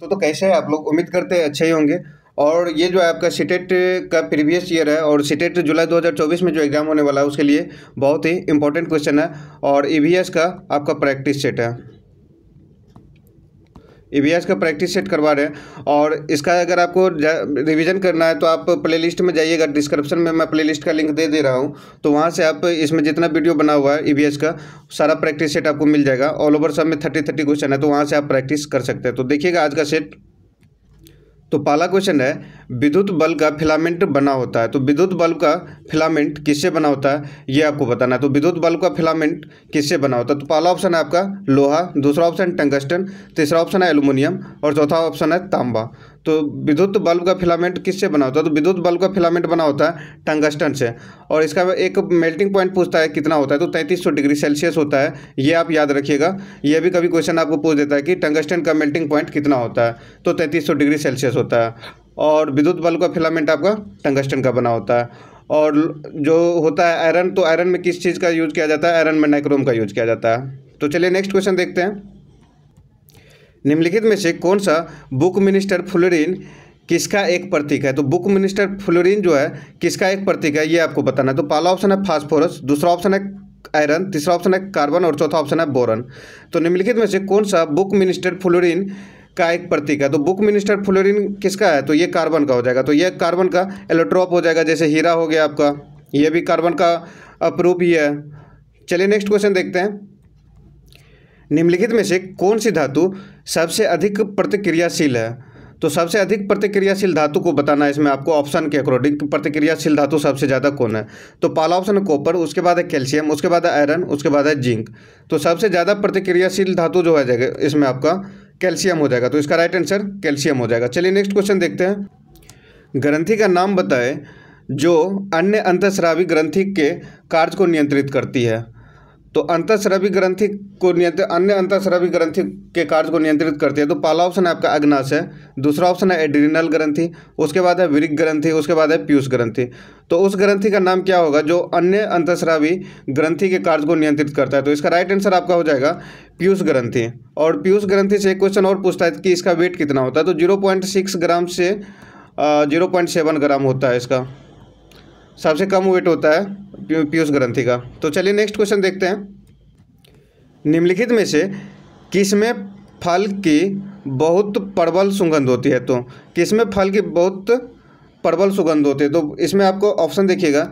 तो तो कैसे है आप लोग उम्मीद करते हैं अच्छे ही होंगे और ये जो है आपका सीटेट का प्रीवियस ईयर है और सीटेट जुलाई 2024 में जो एग्ज़ाम होने वाला है उसके लिए बहुत ही इंपॉर्टेंट क्वेश्चन है और ई e का आपका प्रैक्टिस सेट है ई का प्रैक्टिस सेट करवा रहे हैं और इसका अगर आपको रिवीजन करना है तो आप प्लेलिस्ट में जाइएगा डिस्क्रिप्शन में मैं प्लेलिस्ट का लिंक दे दे रहा हूँ तो वहाँ से आप इसमें जितना वीडियो बना हुआ है ईवीएस का सारा प्रैक्टिस सेट आपको मिल जाएगा ऑल ओवर सब में थर्टी थर्टी क्वेश्चन है तो वहाँ से आप प्रैक्टिस कर सकते हैं तो देखिएगा आज का सेट तो पहला क्वेश्चन है विद्युत बल्ब का फिलामेंट बना होता है तो विद्युत बल्ब का फिलामेंट किससे बना होता है ये आपको बताना है तो विद्युत बल्ब का फिलामेंट किससे बना होता है तो पहला ऑप्शन है आपका लोहा दूसरा ऑप्शन टंगस्टन तीसरा ऑप्शन है एलुमिनियम और चौथा ऑप्शन है तांबा तो विद्युत बल्ब का फिलामेंट किससे बना होता है तो विद्युत बल्ब का फिलामेंट बना होता है टंगस्टन से और इसका एक मेल्टिंग पॉइंट पूछता है कितना होता है तो तैंतीस डिग्री सेल्सियस होता है ये आप याद रखिएगा ये भी कभी क्वेश्चन आपको पूछ देता है कि टंगस्टन का मेल्टिंग पॉइंट कितना होता है तो तैंतीस डिग्री सेल्सियस होता है और विद्युत बल्ब का फिलामेंट आपका टंगस्टन का बना होता है और जो होता है आयरन तो आयरन में किस चीज़ का यूज किया जाता है आयरन में नाइक्रोम का यूज किया जाता है तो चलिए नेक्स्ट क्वेश्चन देखते हैं निम्नलिखित में से कौन सा बुक मिनिस्टर फ्लोरिन किसका एक प्रतीक है तो बुक मिनिस्टर फ्लोरिन जो है किसका एक प्रतीक है ये आपको बताना है तो पहला ऑप्शन है फास्फोरस दूसरा ऑप्शन है आयरन तीसरा ऑप्शन है कार्बन और चौथा ऑप्शन है बोरन तो निम्नलिखित में से कौन सा बुक मिनिस्टर फ्लोरिन का एक प्रतीक है तो बुक मिनिस्टर फ्लोरिन किसका है तो ये कार्बन का हो जाएगा तो ये कार्बन का एलोट्रॉप हो जाएगा जैसे हीरा हो गया आपका ये भी कार्बन का अपरूप ही है चलिए नेक्स्ट क्वेश्चन देखते हैं निम्नलिखित में से कौन सी धातु सबसे अधिक प्रतिक्रियाशील है तो सबसे अधिक प्रतिक्रियाशील धातु को बताना है इसमें आपको ऑप्शन के अकॉर्डिंग प्रतिक्रियाशील धातु सबसे ज़्यादा कौन है तो पहला ऑप्शन है कॉपर उसके बाद है कैल्शियम उसके बाद है आयरन उसके बाद है जिंक तो सबसे ज़्यादा प्रतिक्रियाशील धातु जो है जगह इसमें आपका कैल्शियम हो जाएगा तो इसका राइट आंसर कैल्शियम हो जाएगा चलिए नेक्स्ट क्वेश्चन देखते हैं ग्रंथि का नाम बताएं जो अन्य अंतस्रावी ग्रंथि के कार्य को नियंत्रित करती है तो अंतस्रावी ग्रंथि को नियंत्रित अन्य अंतस्रावी ग्रंथि के कार्य को नियंत्रित करती है तो पहला ऑप्शन है आपका अग्नाश है दूसरा ऑप्शन है एड्रिनल ग्रंथि उसके बाद है विरिक ग्रंथि उसके बाद है पीयूष ग्रंथि तो उस ग्रंथि का नाम क्या होगा जो अन्य अंतस्रावी ग्रंथि के कार्य को नियंत्रित करता है तो इसका राइट आंसर आपका हो जाएगा पीयूष ग्रंथि और पीयूष ग्रंथि से एक क्वेश्चन और पूछता है कि इसका वेट कितना होता है तो जीरो पॉइंट सिक्स ग्राम से जीरो पॉइंट सेवन ग्राम होता है इसका सबसे कम वेट होता है पीयूष ग्रंथि का तो चलिए नेक्स्ट क्वेश्चन देखते हैं निम्नलिखित में से किसमें फल की बहुत प्रबल सुगंध होती है तो किसमें फल की बहुत प्रबल सुगंध होती है तो इसमें आपको ऑप्शन देखिएगा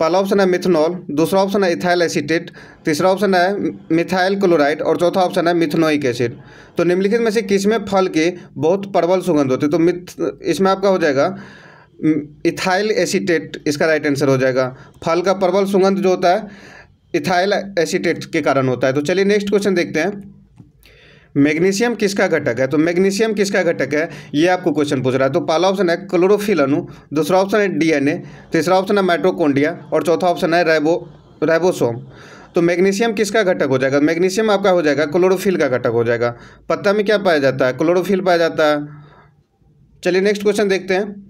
पहला ऑप्शन है मिथनॉल दूसरा ऑप्शन है इथाइल एसिटेट तीसरा ऑप्शन है मिथाइल क्लोराइड और चौथा ऑप्शन है मिथनोइक एसिड तो निम्नलिखित में से किस में फल के बहुत प्रबल सुगंध होती है तो मिथ इसमें आपका हो जाएगा इथाइल एसिटेट इसका राइट आंसर हो जाएगा फल का प्रबल सुगंध जो होता है इथाइल एसिटेट के कारण होता है तो चलिए नेक्स्ट क्वेश्चन देखते हैं मैग्नीशियम किसका घटक है तो मैग्नीशियम किसका घटक है ये आपको क्वेश्चन पूछ रहा है तो पहला ऑप्शन है क्लोरोफिल अनु दूसरा ऑप्शन है डीएनए तीसरा ऑप्शन है माइट्रोकोंडिया और चौथा ऑप्शन है रेबो रेबोसोम तो मैग्नीशियम किसका घटक हो जाएगा मैग्नीशियम आपका हो जाएगा क्लोरोफिल का घटक हो जाएगा पत्ता में क्या पाया जाता है क्लोरोफिल पाया जाता है चलिए नेक्स्ट क्वेश्चन देखते हैं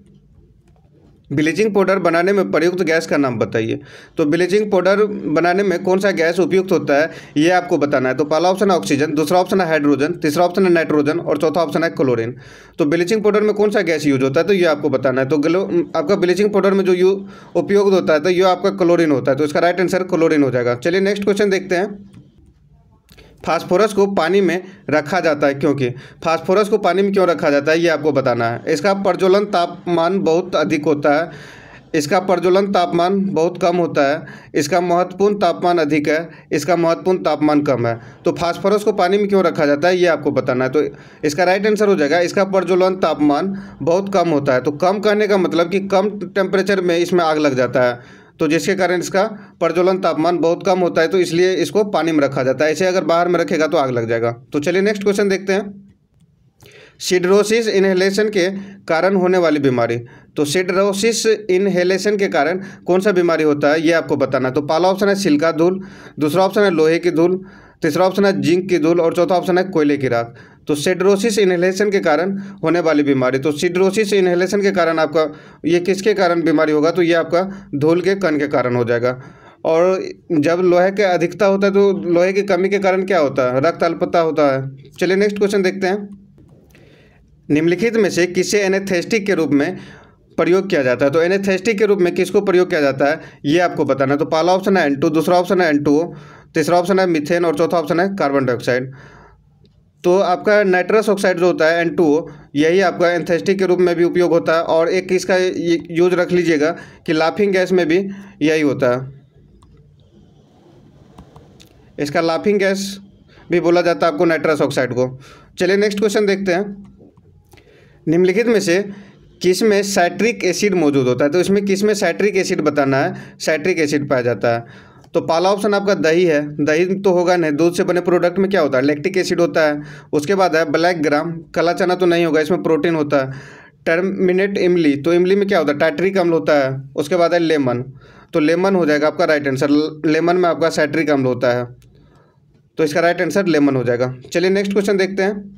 ब्लीचिंग पाउडर बनाने में प्रयुक्त गैस का नाम बताइए तो ब्लीचिंग पाउडर बनाने में कौन सा गैस उपयुक्त होता है ये आपको बताना है तो पहला ऑप्शन है ऑक्सीजन दूसरा ऑप्शन है हाइड्रोजन तीसरा ऑप्शन है नाइट्रोजन और चौथा ऑप्शन है क्लोरीन तो ब्लीचिंग पाउडर में कौन सा गैस यूज होता है तो ये आपको बताना है तो आपका ब्लीचिंग पाउडर में जो यू उपयोग होता है तो ये आपका क्लोरिन होता है तो इसका राइट आंसर क्लोरिन हो जाएगा चलिए नेक्स्ट क्वेश्चन देखते हैं फास्फोरस को पानी में रखा जाता है क्योंकि फास्फोरस को पानी में क्यों रखा जाता है ये आपको बताना है इसका प्रज्वलन तापमान बहुत अधिक होता है इसका प्रज्वलन तापमान बहुत कम होता है इसका महत्वपूर्ण तापमान अधिक है इसका महत्वपूर्ण तापमान कम है तो फास्फोरस को पानी में क्यों रखा जाता है ये आपको बताना है तो इसका राइट आंसर हो जाएगा इसका प्रज्वलन तापमान बहुत कम होता है तो कम करने का मतलब कि कम टेम्परेचर में इसमें आग लग जाता है तो जिसके कारण इसका प्रज्वलन तापमान बहुत कम होता है तो इसलिए इसको पानी में रखा जाता है ऐसे अगर बाहर में रखेगा तो आग लग जाएगा तो चलिए नेक्स्ट क्वेश्चन देखते हैं सिडरोसिस इनहेलेशन के कारण होने वाली बीमारी तो सिडरोसिस इनहेलेशन के कारण कौन सा बीमारी होता है ये आपको बताना तो पहला ऑप्शन है सिल्का धूल दूसरा ऑप्शन है लोहे की धूल तीसरा ऑप्शन है जिंक की धूल और चौथा ऑप्शन है कोयले की राख तो सिड्रोसिस इन्हेलेशन के कारण होने वाली बीमारी तो सिड्रोसिस इन्हेलेशन के कारण आपका ये किसके कारण बीमारी होगा तो ये आपका धूल के कण के कारण हो जाएगा और जब लोहे के अधिकता होता है तो लोहे की कमी के कारण क्या होता है रक्त अल्पता होता है चलिए नेक्स्ट क्वेश्चन देखते हैं निम्नलिखित में से किसे एनेथेस्टिक के रूप में प्रयोग किया जाता है तो एनेथेस्टिक के रूप में किसको प्रयोग किया जाता है ये आपको बताना है तो पहला ऑप्शन है एन टू दूसरा ऑप्शन है एन टू तीसरा ऑप्शन है मिथेन और चौथा ऑप्शन है कार्बन डाइऑक्साइड तो आपका नाइट्रस ऑक्साइड जो होता है एन टू यही आपका एंथेस्टिक के रूप में भी उपयोग होता है और एक इसका यूज रख लीजिएगा कि लाफिंग गैस में भी यही होता है इसका लाफिंग गैस भी बोला जाता है आपको नाइट्रस ऑक्साइड को चलिए नेक्स्ट क्वेश्चन देखते हैं निम्नलिखित में से किस में साइट्रिक एसिड मौजूद होता है तो इसमें किस में साइट्रिक एसिड बताना है साइट्रिक एसिड पाया जाता है तो पहला ऑप्शन आपका दही है दही तो होगा नहीं दूध से बने प्रोडक्ट में क्या होता है लैक्टिक एसिड होता है उसके बाद है ब्लैक ग्राम कला चना तो नहीं होगा इसमें प्रोटीन होता है टर्मिनेट इमली तो इमली में क्या होता है टाइट्रिक अम्ल होता है उसके बाद है लेमन तो लेमन हो जाएगा आपका राइट आंसर लेमन में आपका साइट्रिक अम्ल होता है तो इसका राइट आंसर लेमन हो जाएगा चलिए नेक्स्ट क्वेश्चन देखते हैं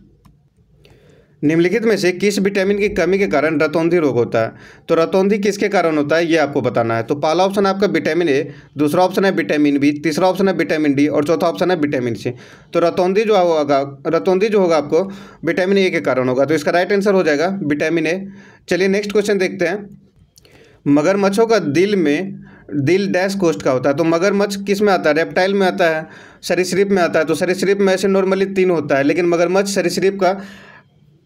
निम्नलिखित में से किस विटामिन की कमी के कारण रतौंधी रोग होता है तो रतौंधी किसके कारण होता है ये आपको बताना है तो पहला ऑप्शन है आपका विटामिन ए दूसरा ऑप्शन है विटामिन बी तीसरा ऑप्शन है विटामिन डी और चौथा ऑप्शन है विटामिन सी तो रतौंधी जो होगा रतौंधी जो होगा आपको विटामिन ए के कारण होगा तो इसका राइट आंसर हो जाएगा विटामिन ए चलिए नेक्स्ट क्वेश्चन देखते हैं मगरमच्छों का दिल में दिल डैश कोस्ट का होता है तो मगरमच्छ किस में आता है रेप्टाइल में आता है सरीसृप में आता है तो सरीसृप में ऐसे नॉर्मली तीन होता है लेकिन मगरमच्छ सरीसृप का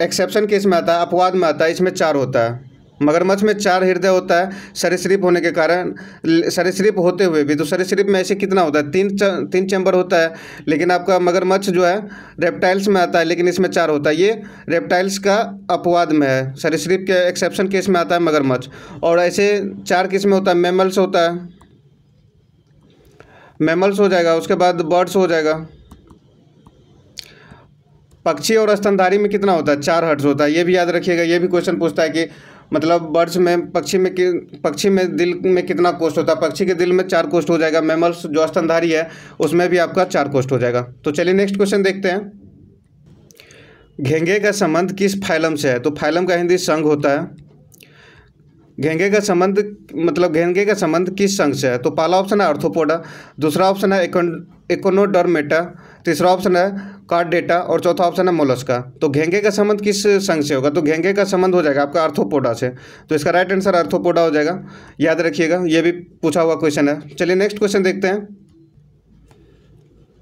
एक्सेप्शन केस में आता है अपवाद में आता है इसमें चार होता है मगरमच्छ में चार हृदय होता है सरसरीप होने के कारण सरसरीप होते हुए भी तो सरसरीप में ऐसे कितना होता है तीन च, तीन चैम्बर होता है लेकिन आपका मगरमच्छ जो है रेप्टाइल्स में आता है लेकिन इसमें चार होता है ये रेप्टाइल्स का अपवाद में है सरसरीप के एक्सेप्शन केस में आता है मगरमच्छ और ऐसे चार किस्में होता है मेमल्स होता है मेमल्स हो जाएगा उसके बाद बर्ड्स हो जाएगा पक्षी और स्तनधारी में कितना होता है चार हर्ट्स होता है ये भी याद रखिएगा ये भी क्वेश्चन पूछता है कि मतलब बर्ड्स में पक्षी में पक्षी में दिल में कितना कोष्ट होता है पक्षी के दिल में चार कोष्ट हो जाएगा मेमल्स जो स्तनधारी है उसमें भी आपका चार कोष्ट हो जाएगा तो चलिए नेक्स्ट क्वेश्चन देखते हैं घेंगे का संबंध किस फाइलम से है तो फाइलम का हिंदी संघ होता है घेंगे का संबंध मतलब घेंगे का संबंध किस संघ से है तो पहला ऑप्शन है अर्थोपोडा दूसरा ऑप्शन है इकोनोडरमेटा तीसरा ऑप्शन है कार्ड डेटा और चौथा ऑप्शन है मोलस्का तो घेंगे का संबंध किस संघ से होगा तो घेंगे का संबंध हो जाएगा आपका अर्थोपोडा से तो इसका राइट आंसर अर्थोपोडा हो जाएगा याद रखिएगा ये भी पूछा हुआ क्वेश्चन है चलिए नेक्स्ट क्वेश्चन देखते हैं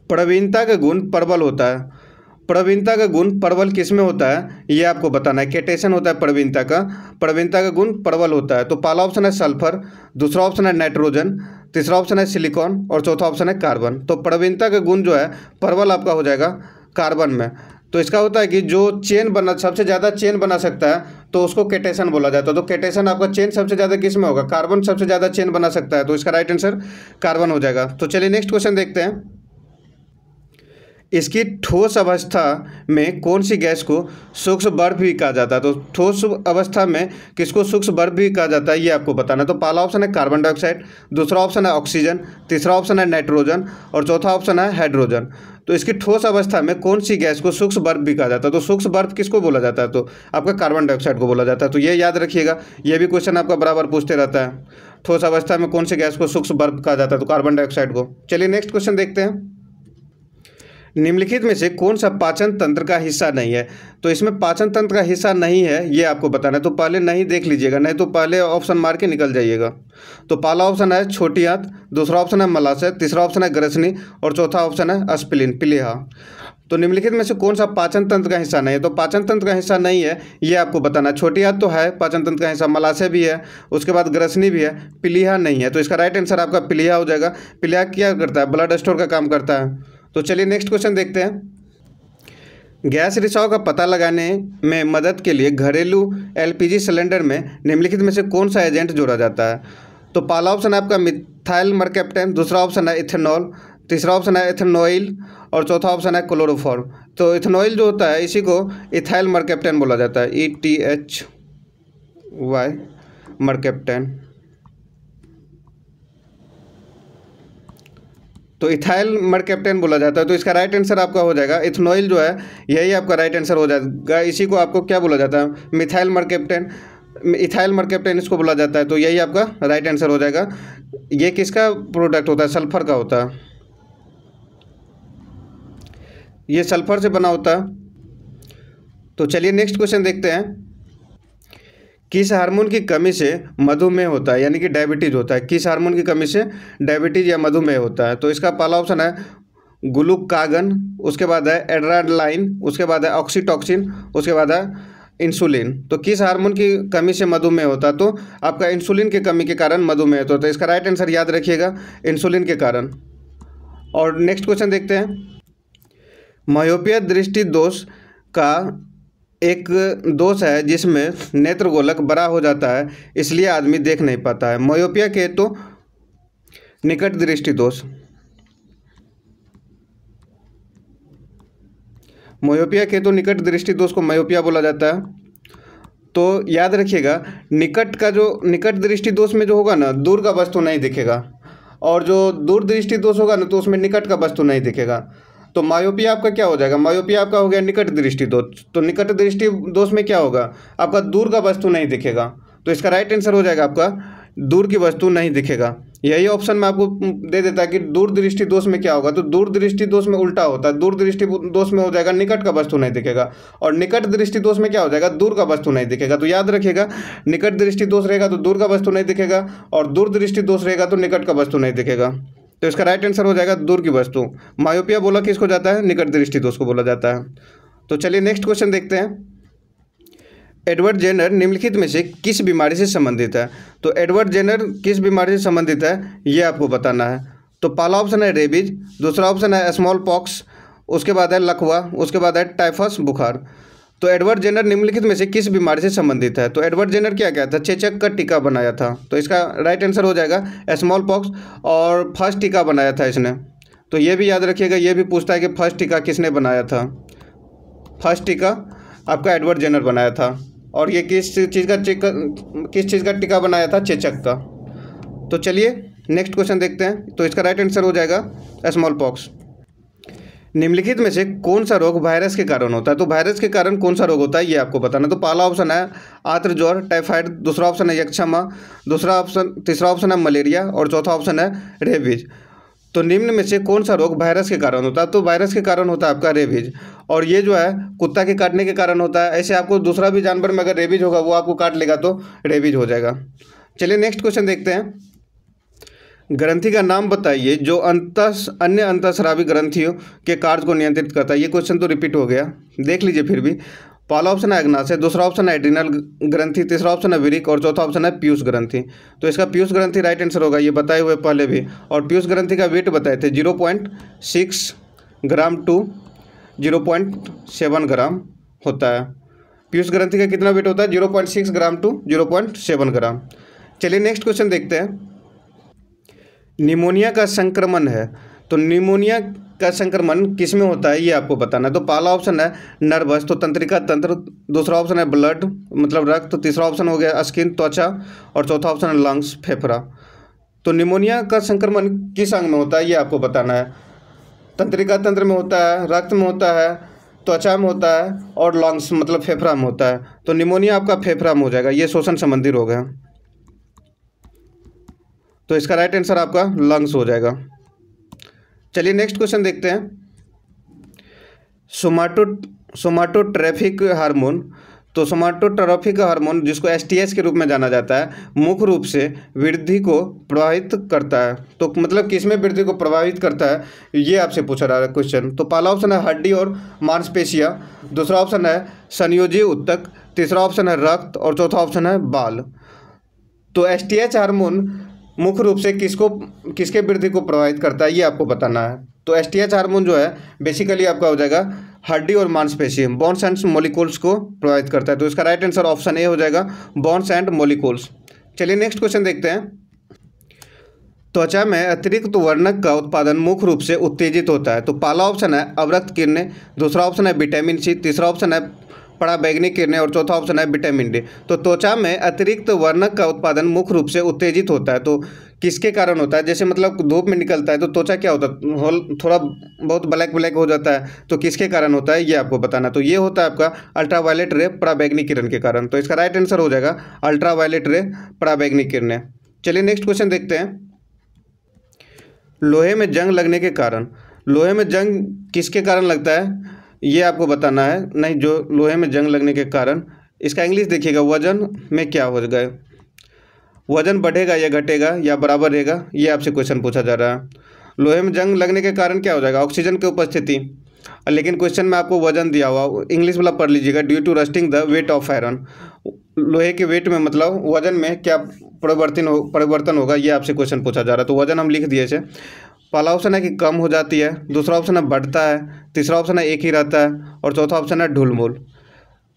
प्रवीणता का गुण प्रबल होता है प्रवीणता का गुण प्रबल किस में होता है ये आपको बताना है कैटेशन होता है प्रवीणता का प्रवीणता का गुण प्रबल होता है तो पहला ऑप्शन है सल्फर दूसरा ऑप्शन है नाइट्रोजन तीसरा ऑप्शन है सिलिकॉन और चौथा ऑप्शन है कार्बन तो प्रवीणता का गुण जो है प्रबल आपका हो जाएगा कार्बन में तो इसका होता है कि जो चेन बना सबसे ज़्यादा चेन बना सकता है तो उसको केटेशन बोला जाता है तो कैटेशन आपका चेन सबसे ज़्यादा किस में होगा कार्बन सबसे ज़्यादा चेन बना सकता है तो इसका राइट आंसर कार्बन हो जाएगा तो चलिए नेक्स्ट क्वेश्चन देखते हैं इसकी ठोस अवस्था में कौन सी गैस को सूक्ष्म बर्फ भी कहा जाता है तो ठोस अवस्था में किसको सूक्ष्म बर्फ भी कहा जाता है ये आपको बताना तो पहला ऑप्शन है कार्बन डाइऑक्साइड दूसरा ऑप्शन है ऑक्सीजन तीसरा ऑप्शन है नाइट्रोजन और चौथा ऑप्शन है हाइड्रोजन तो इसकी ठोस अवस्था में कौन सी गैस को सूक्ष्म बर्फ भी कहा जाता है तो सूक्ष्म बर्फ किसको बोला जाता है तो आपका कार्बन डाइऑक्साइड को बोला जाता है तो ये याद रखिएगा ये भी क्वेश्चन आपका बराबर पूछते रहता है ठोस अवस्था में कौन सी गैस को सूक्ष्म बर्फ कहा जाता है तो कार्बन डाइऑक्साइड को चलिए नेक्स्ट क्वेश्चन देखते हैं निम्नलिखित में से कौन सा पाचन तंत्र का हिस्सा नहीं है तो इसमें पाचन तंत्र का हिस्सा नहीं है ये आपको बताना है तो पहले नहीं देख लीजिएगा नहीं तो पहले ऑप्शन मार के निकल जाइएगा तो पहला ऑप्शन है छोटी आंत दूसरा ऑप्शन है मलाशय तीसरा ऑप्शन है ग्रसनी और चौथा ऑप्शन है अस्पिलिन पिलेहा तो निम्नलिखित में से कौन सा पाचन तंत्र का हिस्सा नहीं है तो पाचन तंत्र का हिस्सा नहीं है ये आपको बताना छोटी हाथ तो है पाचन तंत्र का हिस्सा मलाशय भी है उसके बाद ग्रसनी भी है पिलिया नहीं है तो इसका राइट आंसर आपका पिलिया हो जाएगा पिलिया क्या करता है ब्लड स्टोर का काम करता है तो चलिए नेक्स्ट क्वेश्चन देखते हैं गैस रिसाव का पता लगाने में मदद के लिए घरेलू एलपीजी सिलेंडर में निम्नलिखित में से कौन सा एजेंट जोड़ा जाता है तो पहला ऑप्शन है आपका मिथाइल मरकेप्टन दूसरा ऑप्शन है इथेनॉल तीसरा ऑप्शन है इथेनोइल और चौथा ऑप्शन है क्लोरोफॉर्म तो इथेनॉइल जो होता है इसी को इथाइल मरकेप्टन बोला जाता है E T H Y mercaptan तो इथाइल कैप्टन बोला जाता है तो इसका राइट आंसर आपका हो जाएगा इथनोइल जो है यही आपका राइट आंसर हो जाएगा इसी को आपको क्या बोला जाता है मिथाइल कैप्टन इथाइल कैप्टन इसको बोला जाता है तो यही आपका राइट आंसर हो जाएगा ये किसका प्रोडक्ट होता है सल्फर का होता है ये सल्फर से बना होता है तो चलिए नेक्स्ट क्वेश्चन देखते हैं किस हार्मोन की कमी से मधुमेह होता है यानी कि डायबिटीज़ होता है किस हार्मोन की कमी से डायबिटीज़ या मधुमेह होता है तो इसका पहला ऑप्शन है ग्लूकागन उसके बाद है एड्राडलाइन उसके बाद है ऑक्सीटॉक्सिन उसके बाद है इंसुलिन तो किस हार्मोन की कमी से मधुमेह होता है तो आपका इंसुलिन की कमी के कारण मधुमेह होता है तो इसका राइट आंसर याद रखिएगा इंसुलिन के कारण और नेक्स्ट क्वेश्चन देखते हैं मायोपिया दृष्टि दोष का एक दोष है जिसमें नेत्र गोलक बड़ा हो जाता है इसलिए आदमी देख नहीं पाता है मयोपिया के तो निकट दृष्टि दोष मयोपिया के तो निकट दृष्टि दोष को मयोपिया बोला जाता है तो याद रखिएगा निकट का जो निकट दृष्टि दोष में जो होगा ना दूर का वस्तु नहीं दिखेगा और जो दूर दृष्टि दोष होगा ना तो उसमें निकट का वस्तु नहीं दिखेगा तो मायोपिया आपका क्या हो जाएगा मायोपिया आपका हो गया निकट दृष्टि दोष तो निकट दृष्टि दोष में क्या होगा आपका दूर का वस्तु नहीं दिखेगा तो इसका राइट आंसर हो जाएगा आपका दूर की वस्तु नहीं दिखेगा यही ऑप्शन मैं आपको दे देता कि दूरदृष्टि दोष में क्या होगा तो दूरदृष्टि दोष में उल्टा होता है दूरदृष्टि दोष में हो जाएगा निकट का वस्तु नहीं दिखेगा और निकट दृष्टि दोष में क्या हो जाएगा दूर का वस्तु नहीं दिखेगा तो याद रखिएगा निकट दृष्टि दोष रहेगा तो दूर का वस्तु नहीं दिखेगा और दूरदृष्टि दोष रहेगा तो निकट का वस्तु नहीं दिखेगा तो इसका राइट आंसर हो जाएगा दूर की वस्तु मायोपिया बोला किसको जाता है निकट दृष्टि दोष को बोला जाता है तो चलिए नेक्स्ट क्वेश्चन देखते हैं एडवर्ड जेनर निम्नलिखित में से किस बीमारी से संबंधित है तो एडवर्ड जेनर किस बीमारी से संबंधित है ये आपको बताना है तो पहला ऑप्शन है रेबीज दूसरा ऑप्शन है स्मॉल पॉक्स उसके बाद है लकवा उसके बाद है टाइफस बुखार तो एडवर्ड जेनर निम्नलिखित में से किस बीमारी से संबंधित है तो एडवर्ड जेनर क्या क्या था चेचक का टीका बनाया था तो इसका राइट आंसर हो जाएगा स्मॉल पॉक्स और फर्स्ट टीका बनाया था इसने तो ये भी याद रखिएगा ये भी पूछता है कि फर्स्ट टीका किसने बनाया था फर्स्ट टीका आपका एडवर्ड जेनर बनाया था और ये किस चीज़ का किस चीज़ का टीका बनाया था चेचक का तो चलिए नेक्स्ट क्वेश्चन देखते हैं तो इसका राइट आंसर हो जाएगा स्मॉल पॉक्स निम्नलिखित में से कौन सा रोग वायरस के कारण होता है तो वायरस के कारण कौन सा रोग होता है ये आपको बताना तो पहला ऑप्शन है ज्वर टाइफाइड दूसरा ऑप्शन है यक्षमा दूसरा ऑप्शन तीसरा ऑप्शन है मलेरिया और चौथा ऑप्शन है रेबीज तो निम्न में से कौन सा रोग वायरस के कारण होता है तो वायरस के कारण होता है आपका रेबीज और ये जो है कुत्ता के काटने के कारण होता है ऐसे आपको दूसरा भी जानवर में अगर रेबीज होगा वो आपको काट लेगा तो रेबीज हो जाएगा चलिए नेक्स्ट क्वेश्चन देखते हैं ग्रंथि का नाम बताइए जो अंतस अन्य अंतस्रावी ग्रंथियों के कार्य को नियंत्रित करता है ये क्वेश्चन तो रिपीट हो गया देख लीजिए फिर भी पहला ऑप्शन है है दूसरा ऑप्शन है एड्रिनल ग्रंथि तीसरा ऑप्शन है विरिक और चौथा ऑप्शन है पीयूष ग्रंथि तो इसका पीयूष ग्रंथि राइट आंसर होगा ये बताए हुए पहले भी और पीयूष ग्रंथि का वेट बताए थे zero point six gram to zero point seven gram होता है पीयूष ग्रंथि का कितना वेट होता है zero point six gram to zero point seven gram चलिए नेक्स्ट क्वेश्चन देखते हैं निमोनिया का संक्रमण है तो निमोनिया का संक्रमण किस में होता है ये आपको बताना है तो पहला ऑप्शन है नर्वस तो तंत्रिका तंत्र दूसरा ऑप्शन है ब्लड मतलब रक्त तो तीसरा ऑप्शन हो गया स्किन त्वचा और चौथा ऑप्शन है लंग्स फेफड़ा तो निमोनिया का संक्रमण किस अंग में होता है ये आपको बताना है तंत्रिका तंत्र में होता है रक्त में होता है त्वचा में होता है और लंग्स मतलब फेफड़ा में होता है तो निमोनिया आपका फेफड़ा में हो जाएगा ये शोषण संबंधी रोग है तो इसका राइट आंसर आपका लंग्स हो जाएगा चलिए नेक्स्ट क्वेश्चन देखते हैं सोमाटो ट्रैफिक हार्मोन तो सोमाटोट्रॉफिक हार्मोन जिसको एस के रूप में जाना जाता है मुख्य रूप से वृद्धि को प्रभावित करता है तो मतलब किस में वृद्धि को प्रभावित करता है ये आपसे पूछा रहा है क्वेश्चन तो पहला ऑप्शन है हड्डी और मांसपेशिया दूसरा ऑप्शन है संयोजी उत्तक तीसरा ऑप्शन है रक्त और चौथा ऑप्शन है बाल तो एस हार्मोन मुख्य रूप से किसको किसके वृद्धि को प्रभावित करता है ये आपको बताना है तो एस टी एच हारमोन जो है बेसिकली आपका हो जाएगा हड्डी और मांसपेशी बॉन्स एंड मोलिकोल्स को प्रभावित करता है तो इसका राइट आंसर ऑप्शन ए हो जाएगा बॉन्स एंड मोलिकोल्स चलिए नेक्स्ट क्वेश्चन देखते हैं त्वचा में अतिरिक्त वर्णक का उत्पादन मुख्य रूप से उत्तेजित होता है तो पहला ऑप्शन है अवरक्त किरणें दूसरा ऑप्शन है विटामिन सी तीसरा ऑप्शन है पड़ा बैगनी किरणें और चौथा ऑप्शन है विटामिन डी तो त्वचा में अतिरिक्त वर्णक का उत्पादन मुख्य रूप से उत्तेजित होता है तो किसके कारण होता है जैसे मतलब धूप में निकलता है तो त्वचा क्या होता है थोड़ा बहुत ब्लैक ब्लैक हो जाता है तो किसके कारण होता है ये आपको बताना तो ये होता है आपका अल्ट्रावायलेट रे पराबैग्निक किरण के कारण तो इसका राइट आंसर हो जाएगा अल्ट्रावायलेट रे पराबैग्निक किरणें चलिए नेक्स्ट क्वेश्चन देखते हैं लोहे में जंग लगने के कारण लोहे में जंग किसके कारण लगता है ये आपको बताना है नहीं जो लोहे में जंग लगने के कारण इसका इंग्लिश देखिएगा वजन में क्या हो गए वजन बढ़ेगा या घटेगा या बराबर रहेगा ये आपसे क्वेश्चन पूछा जा रहा है लोहे में जंग लगने के कारण क्या हो जाएगा ऑक्सीजन की उपस्थिति लेकिन क्वेश्चन में आपको वजन दिया हुआ इंग्लिश वाला पढ़ लीजिएगा due to rusting the weight of iron लोहे के वेट में मतलब वजन में क्या परिवर्तन हो परिवर्तन होगा ये आपसे क्वेश्चन पूछा जा रहा है तो वजन हम लिख दिए थे पहला ऑप्शन है कि कम हो जाती है दूसरा ऑप्शन है बढ़ता है तीसरा ऑप्शन है एक ही रहता है और चौथा ऑप्शन है ढुलमुल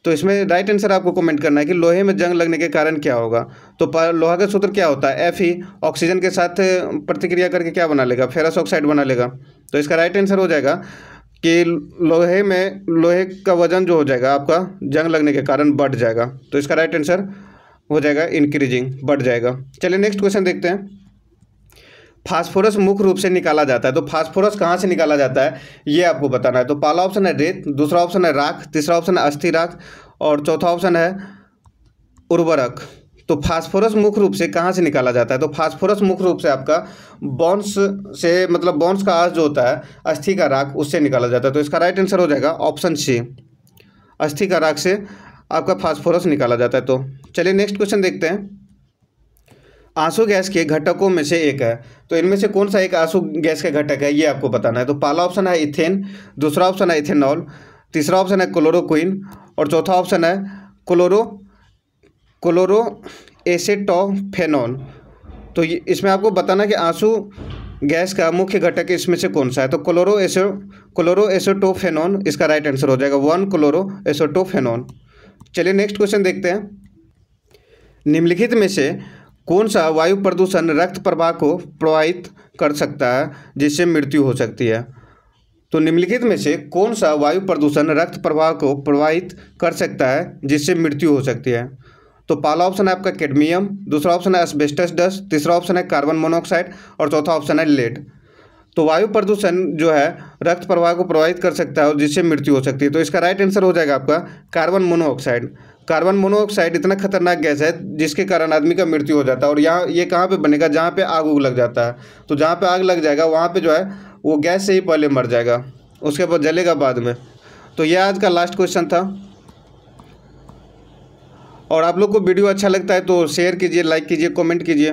तो इसमें राइट आंसर आपको कमेंट करना है कि लोहे में जंग लगने के कारण क्या होगा तो लोहा का सूत्र क्या होता है एफ ही ऑक्सीजन के साथ प्रतिक्रिया करके क्या बना लेगा फेरस ऑक्साइड बना लेगा तो इसका राइट आंसर हो जाएगा कि लोहे में लोहे का वजन जो हो जाएगा आपका जंग लगने के कारण बढ़ जाएगा तो इसका राइट आंसर हो जाएगा इंक्रीजिंग बढ़ जाएगा चलिए नेक्स्ट क्वेश्चन देखते हैं फास्फोरस मुख्य रूप से निकाला जाता है तो फास्फोरस कहाँ से निकाला जाता है ये आपको बताना है तो पहला ऑप्शन है रेत दूसरा ऑप्शन है राख तीसरा ऑप्शन है अस्थि राख और चौथा ऑप्शन है उर्वरक तो फास्फोरस मुख्य रूप से कहाँ से निकाला जाता है तो फास्फोरस मुख्य रूप से आपका बॉन्स से मतलब बॉन्स का आस जो होता है अस्थि का राख उससे निकाला जाता है तो इसका राइट आंसर हो जाएगा ऑप्शन सी अस्थि का राख से आपका फास्फोरस निकाला जाता है तो चलिए नेक्स्ट क्वेश्चन देखते हैं आंसू गैस के घटकों में से एक है तो इनमें से कौन सा एक आंसू गैस का घटक है ये आपको बताना है तो पहला ऑप्शन है इथेन दूसरा ऑप्शन है इथेनॉल तीसरा ऑप्शन है क्लोरोक्विन और चौथा ऑप्शन है क्लोरो क्लोरो एसेटोफेनॉल तो इसमें आपको बताना कि आंसू गैस का मुख्य घटक इसमें से कौन सा है तो क्लोरो एसो क्लोरो एसोटोफेनॉन इसका राइट आंसर हो जाएगा वन क्लोरो एसोटोफेनॉन चलिए नेक्स्ट क्वेश्चन देखते हैं निम्नलिखित में से कौन सा वायु प्रदूषण रक्त प्रवाह को प्रभावित कर सकता है जिससे मृत्यु हो सकती है तो निम्नलिखित में से कौन सा वायु प्रदूषण रक्त प्रवाह को प्रभावित कर सकता है जिससे मृत्यु हो सकती है तो पहला ऑप्शन है आपका कैडमियम दूसरा ऑप्शन है एस्बेस्टस डस्ट तीसरा ऑप्शन है कार्बन मोनोऑक्साइड और चौथा ऑप्शन है लेड तो वायु प्रदूषण जो है रक्त प्रवाह को प्रभावित कर सकता है और जिससे मृत्यु हो सकती है तो इसका राइट आंसर हो जाएगा आपका कार्बन मोनोऑक्साइड कार्बन मोनोऑक्साइड इतना खतरनाक गैस है जिसके कारण आदमी का मृत्यु हो जाता है और यहाँ ये कहाँ पे बनेगा जहाँ पे आग उग लग जाता है तो जहाँ पे आग लग जाएगा वहाँ पे जो है वो गैस से ही पहले मर जाएगा उसके बाद जलेगा बाद में तो यह आज का लास्ट क्वेश्चन था और आप लोग को वीडियो अच्छा लगता है तो शेयर कीजिए लाइक कीजिए कॉमेंट कीजिए